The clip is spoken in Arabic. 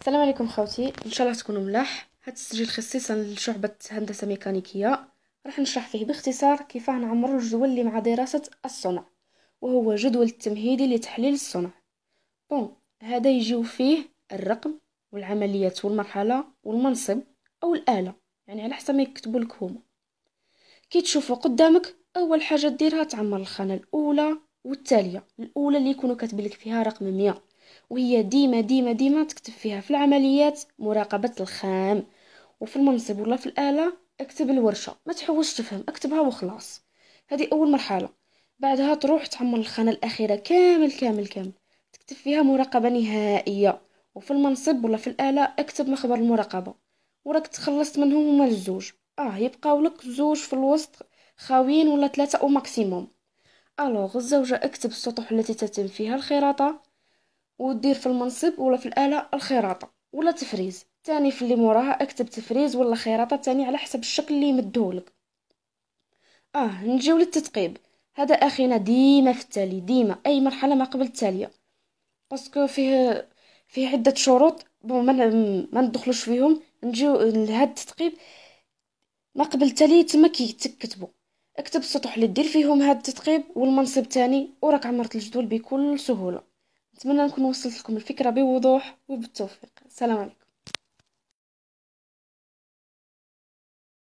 السلام عليكم خوتي ان شاء الله تكونوا ملاح هاد التسجيل خصيصا لشعبة هندسة ميكانيكية راح نشرح فيه باختصار كيفاه نعمرو الجدول اللي مع دراسة الصنع وهو جدول التمهيدي لتحليل الصنع بون هذا يجيو فيه الرقم والعمليات والمرحلة والمنصب او الآلة يعني على حسب ما يكتبوا لك هما كي تشوفوا قدامك اول حاجة ديرها تعمر الخانة الاولى والتالية الاولى اللي يكونوا كاتبين لك فيها رقم 100 وهي ديما ديما ديما تكتب فيها في العمليات مراقبة الخام وفي المنصب ولا في الآلة اكتب الورشة ما تحوش تفهم اكتبها وخلاص هذه أول مرحلة بعدها تروح تعمر الخانة الأخيرة كامل كامل كامل تكتب فيها مراقبة نهائية وفي المنصب ولا في الآلة اكتب مخبر المراقبة وراك تخلصت منهم هما الزوج اه يبقاو لك زوج في الوسط خاويين ولا ثلاثة او ماكسيموم الوغ الزوجة اكتب السطح التي تتم فيها الخراطة ودير في المنصب ولا في الاله الخراطه ولا تفريز تاني في اللي موراها اكتب تفريز ولا خراطه تاني على حسب الشكل اللي يمدهولك اه نجيو للتثقيب هذا اخينا ديما في التالي ديما اي مرحله ما قبل التاليه باسكو فيه فيه عده شروط بون ما ندخلوش فيهم نجيو لهاد التثقيب ما قبل التالي تما كيتكتبوا اكتب السطح اللي دير فيهم هاد التثقيب والمنصب تاني وراك عمرت الجدول بكل سهوله نتمنى نكون وصلت لكم الفكرة بوضوح وبالتوفيق سلام عليكم